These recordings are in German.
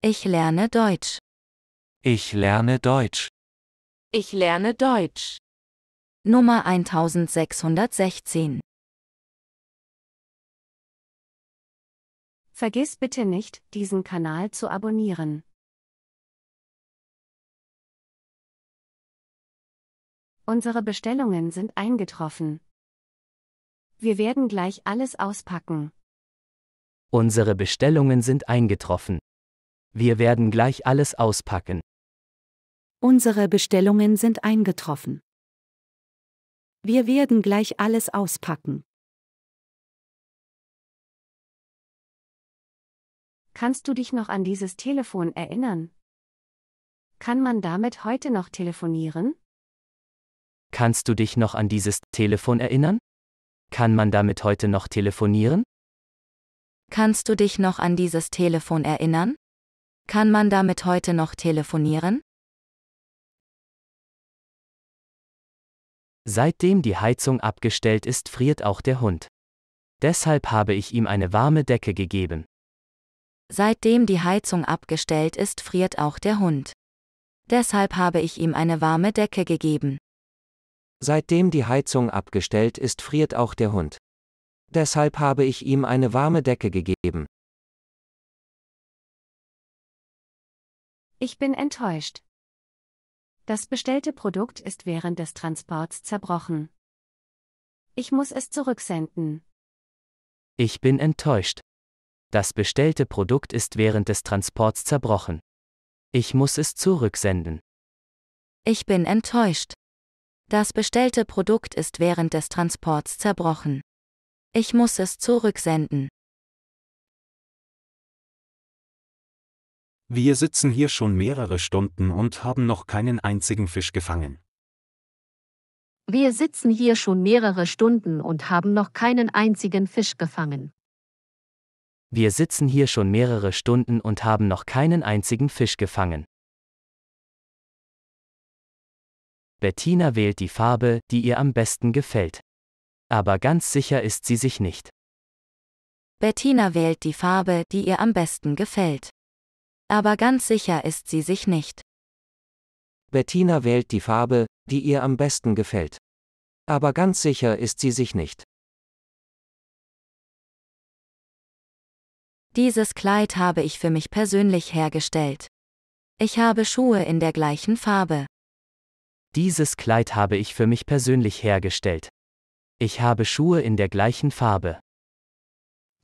Ich lerne Deutsch. Ich lerne Deutsch. Ich lerne Deutsch. Nummer 1616. Vergiss bitte nicht, diesen Kanal zu abonnieren. Unsere Bestellungen sind eingetroffen. Wir werden gleich alles auspacken. Unsere Bestellungen sind eingetroffen. Wir werden gleich alles auspacken. Unsere Bestellungen sind eingetroffen. Wir werden gleich alles auspacken. Kannst du dich noch an dieses Telefon erinnern? Kann man damit heute noch telefonieren? Kannst du dich noch an dieses Telefon erinnern? Kann man damit heute noch telefonieren? Kannst du dich noch an dieses Telefon erinnern? Kann man damit heute noch telefonieren? Seitdem die Heizung abgestellt ist, friert auch der Hund. Deshalb habe ich ihm eine warme Decke gegeben. Seitdem die Heizung abgestellt ist, friert auch der Hund. Deshalb habe ich ihm eine warme Decke gegeben. Seitdem die Heizung abgestellt ist, friert auch der Hund. Deshalb habe ich ihm eine warme Decke gegeben. Ich bin enttäuscht. Das bestellte Produkt ist während des Transports zerbrochen. Ich muss es zurücksenden. Ich bin enttäuscht. Das bestellte Produkt ist während des Transports zerbrochen. Ich muss es zurücksenden. Ich bin enttäuscht. Das bestellte Produkt ist während des Transports zerbrochen. Ich muss es zurücksenden. Wir sitzen hier schon mehrere Stunden und haben noch keinen einzigen Fisch gefangen. Wir sitzen hier schon mehrere Stunden und haben noch keinen einzigen Fisch gefangen. Wir sitzen hier schon mehrere Stunden und haben noch keinen einzigen Fisch gefangen. Bettina wählt die Farbe, die ihr am besten gefällt. Aber ganz sicher ist sie sich nicht. Bettina wählt die Farbe, die ihr am besten gefällt. Aber ganz sicher ist sie sich nicht. Bettina wählt die Farbe, die ihr am besten gefällt. Aber ganz sicher ist sie sich nicht. Dieses Kleid habe ich für mich persönlich hergestellt. Ich habe Schuhe in der gleichen Farbe. Dieses Kleid habe ich für mich persönlich hergestellt. Ich habe Schuhe in der gleichen Farbe.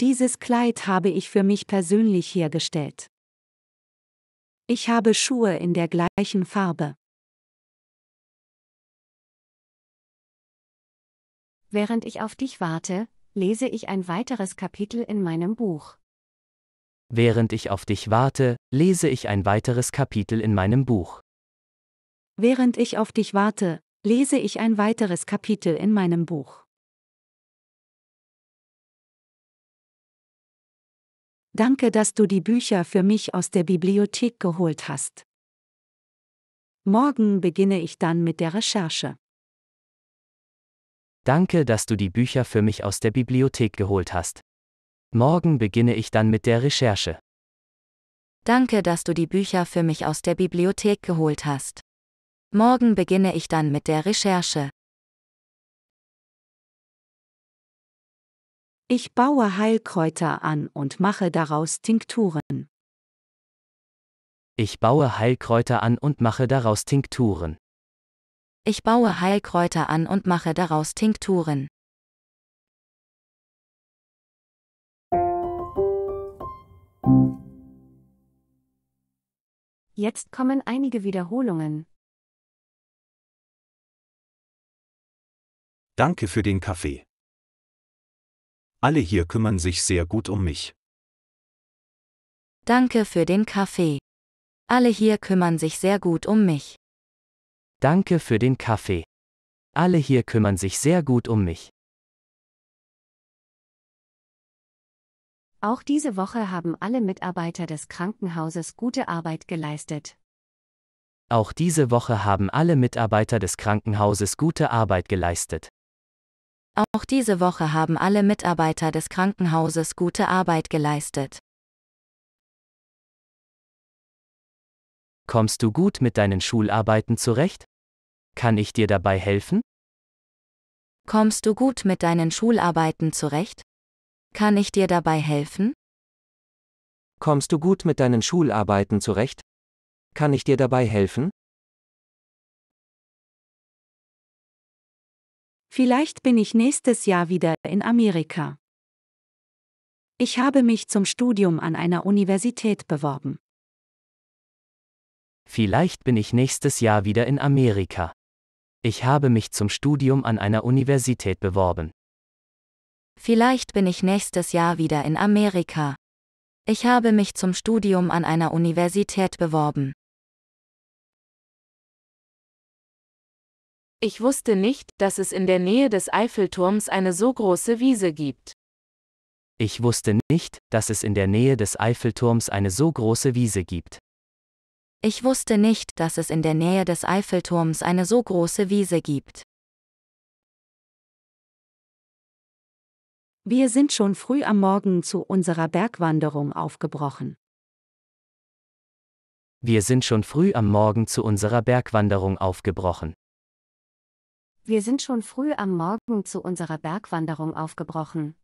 Dieses Kleid habe ich für mich persönlich hergestellt. Ich habe Schuhe in der gleichen Farbe. Während ich auf dich warte, lese ich ein weiteres Kapitel in meinem Buch. Während ich auf dich warte, lese ich ein weiteres Kapitel in meinem Buch. Während ich auf dich warte, lese ich ein weiteres Kapitel in meinem Buch. Danke, dass du die Bücher für mich aus der Bibliothek geholt hast. Morgen beginne ich dann mit der Recherche. Danke, dass du die Bücher für mich aus der Bibliothek geholt hast. Morgen beginne ich dann mit der Recherche. Danke, dass du die Bücher für mich aus der Bibliothek geholt hast. Morgen beginne ich dann mit der Recherche. Ich baue Heilkräuter an und mache daraus Tinkturen. Ich baue Heilkräuter an und mache daraus Tinkturen. Ich baue Heilkräuter an und mache daraus Tinkturen. Jetzt kommen einige Wiederholungen. Danke für den Kaffee. Alle hier kümmern sich sehr gut um mich. Danke für den Kaffee. Alle hier kümmern sich sehr gut um mich. Danke für den Kaffee. Alle hier kümmern sich sehr gut um mich. Auch diese Woche haben alle Mitarbeiter des Krankenhauses gute Arbeit geleistet. Auch diese Woche haben alle Mitarbeiter des Krankenhauses gute Arbeit geleistet. Auch diese Woche haben alle Mitarbeiter des Krankenhauses gute Arbeit geleistet. Kommst du gut mit deinen Schularbeiten zurecht? Kann ich dir dabei helfen? Kommst du gut mit deinen Schularbeiten zurecht? Kann ich dir dabei helfen? Kommst du gut mit deinen Schularbeiten zurecht? Kann ich dir dabei helfen? Vielleicht bin ich nächstes Jahr wieder in Amerika. Ich habe mich zum Studium an einer Universität beworben. Vielleicht bin ich nächstes Jahr wieder in Amerika. Ich habe mich zum Studium an einer Universität beworben. Vielleicht bin ich nächstes Jahr wieder in Amerika. Ich habe mich zum Studium an einer Universität beworben. Ich wusste nicht, dass es in der Nähe des Eiffelturms eine so große Wiese gibt. Ich wusste nicht, dass es in der Nähe des Eiffelturms eine so große Wiese gibt. Ich wusste nicht, dass es in der Nähe des Eiffelturms eine so große Wiese gibt. Wir sind schon früh am Morgen zu unserer Bergwanderung aufgebrochen. Wir sind schon früh am Morgen zu unserer Bergwanderung aufgebrochen. Wir sind schon früh am Morgen zu unserer Bergwanderung aufgebrochen.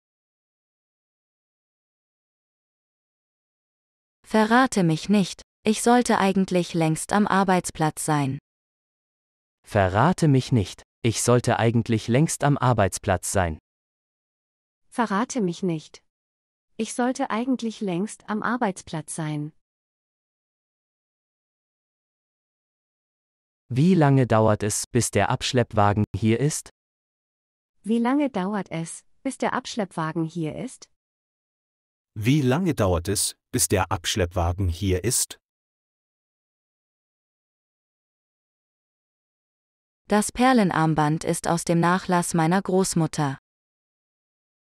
Verrate mich nicht, ich sollte eigentlich längst am Arbeitsplatz sein. Verrate mich nicht, ich sollte eigentlich längst am Arbeitsplatz sein. Verrate mich nicht. Ich sollte eigentlich längst am Arbeitsplatz sein. Wie lange dauert es, bis der Abschleppwagen hier ist? Wie lange dauert es, bis der Abschleppwagen hier ist? Wie lange dauert es, bis der Abschleppwagen hier ist? Das Perlenarmband ist aus dem Nachlass meiner Großmutter.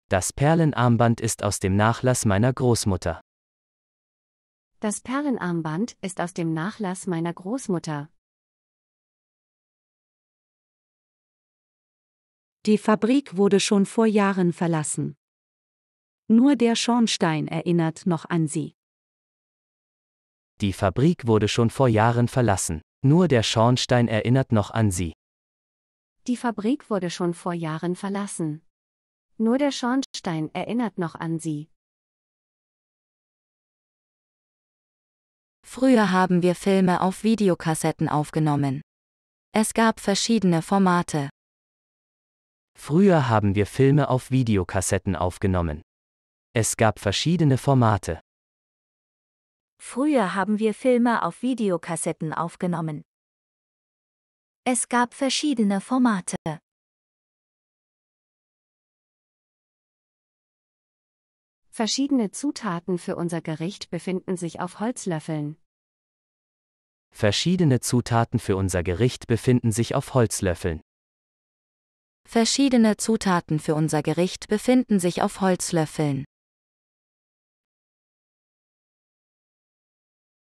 Das Perlenarmband ist aus dem Nachlass meiner Großmutter. Das Perlenarmband ist aus dem Nachlass meiner Großmutter. Die Fabrik wurde schon vor Jahren verlassen. Nur der Schornstein erinnert noch an sie. Die Fabrik wurde schon vor Jahren verlassen. Nur der Schornstein erinnert noch an sie. Die Fabrik wurde schon vor Jahren verlassen. Nur der Schornstein erinnert noch an sie. Früher haben wir Filme auf Videokassetten aufgenommen. Es gab verschiedene Formate. Früher haben wir Filme auf Videokassetten aufgenommen. Es gab verschiedene Formate. Früher haben wir Filme auf Videokassetten aufgenommen. Es gab verschiedene Formate. Verschiedene Zutaten für unser Gericht befinden sich auf Holzlöffeln. Verschiedene Zutaten für unser Gericht befinden sich auf Holzlöffeln. Verschiedene Zutaten für unser Gericht befinden sich auf Holzlöffeln.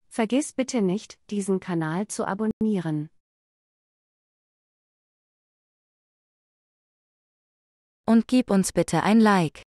Vergiss bitte nicht, diesen Kanal zu abonnieren. Und gib uns bitte ein Like.